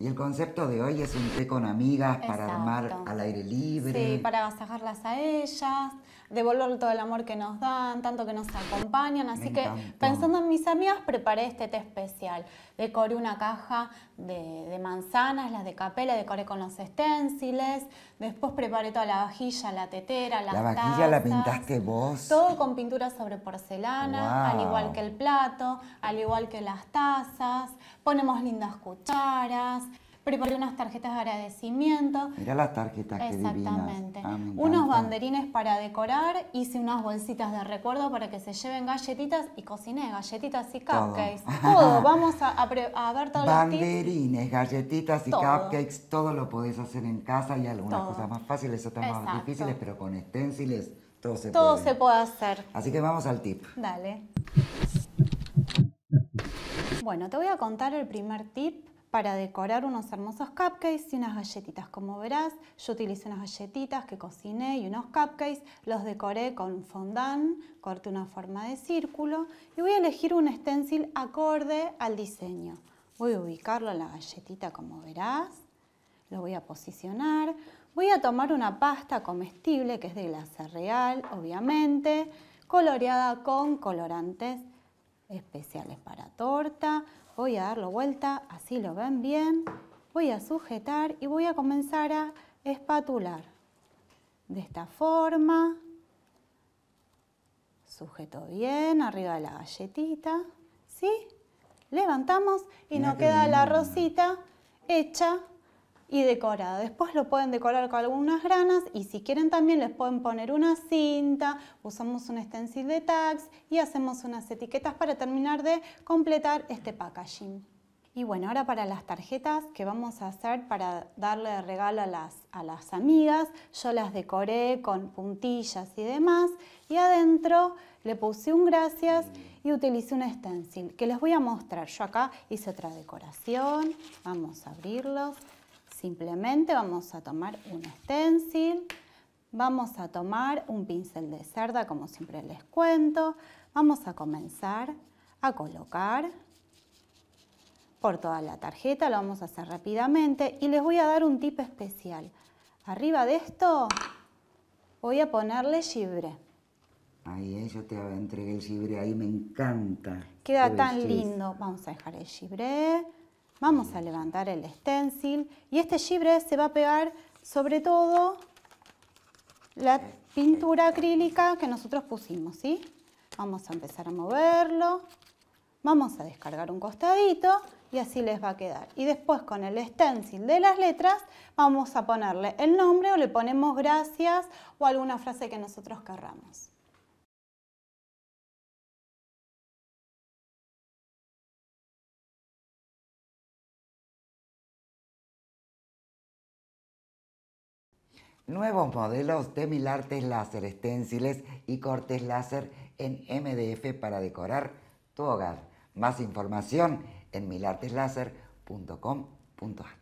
Y el concepto de hoy es un té con amigas para armar al aire libre. Sí, para agasajarlas a ellas, devolver todo el amor que nos dan, tanto que nos acompañan. Así que pensando en mis amigas, preparé este té especial. Decoré una caja de, manzanas, las de capela, decoré con los esténciles. Después preparé toda la vajilla, la tetera, las La vajilla la pintaste vos. Todo con pintura sobre porcelana, al igual que el plato, al igual que las tazas. Ponemos lindas cucharas preparé unas tarjetas de agradecimiento. Mirá las tarjetas Exactamente. Ah, Exactamente. Unos banderines para decorar, hice unas bolsitas de recuerdo para que se lleven galletitas y cociné galletitas y cupcakes. Todo, vamos a, a, a, ver Banderines, galletitas y cupcakes, todo lo podés hacer en casa y algunas cosas más fáciles, otras más difíciles, pero con esténciles todo se puede. todo se puede hacer. Así que vamos al tip. Dale. Bueno, te voy a contar el primer tip para decorar unos hermosos cupcakes y unas galletitas. Como verás, yo utilicé unas galletitas que cociné y unos cupcakes, los decoré con fondant, corté una forma de círculo y voy a elegir un stencil acorde al diseño. Voy a ubicarlo en la galletita como verás, lo voy a posicionar, voy a tomar una pasta comestible que es de glasear real, obviamente, coloreada con colorantes especiales para torta. Voy a darlo vuelta, así lo ven bien. Voy a sujetar y voy a comenzar a espatular. De esta forma. Sujeto bien arriba de la galletita. ¿Sí? Levantamos y nos queda la rosita hecha y decorado. Después lo pueden decorar con algunas granas y si quieren también les pueden poner una cinta, usamos un stencil de tags y hacemos unas etiquetas para terminar de completar este packaging. Y bueno, ahora para las tarjetas que vamos a hacer para darle de regalo a las, a las amigas, yo las decoré con puntillas y demás y adentro le puse un gracias y utilicé un stencil que les voy a mostrar. Yo acá hice otra decoración, vamos a abrirlos. Simplemente vamos a tomar un stencil, vamos a tomar un pincel de cerda, como siempre les cuento. Vamos a comenzar a colocar por toda la tarjeta, lo vamos a hacer rápidamente y les voy a dar un tip especial. Arriba de esto voy a ponerle gibre. Ahí, eh, yo te entregué el gibre ahí, me encanta. Queda tan lindo. Vamos a dejar el gibre. Vamos a levantar el stencil y este gibre se va a pegar sobre todo la pintura acrílica que nosotros pusimos, Vamos a empezar a moverlo, vamos a descargar un costadito y así les va a quedar. Y después con el stencil de las letras vamos a ponerle el nombre o le ponemos gracias o alguna frase que nosotros querramos. Nuevos modelos de Milartes láser, esténciles y cortes láser en MDF para decorar tu hogar. Más información en milarteslaser.com.ar.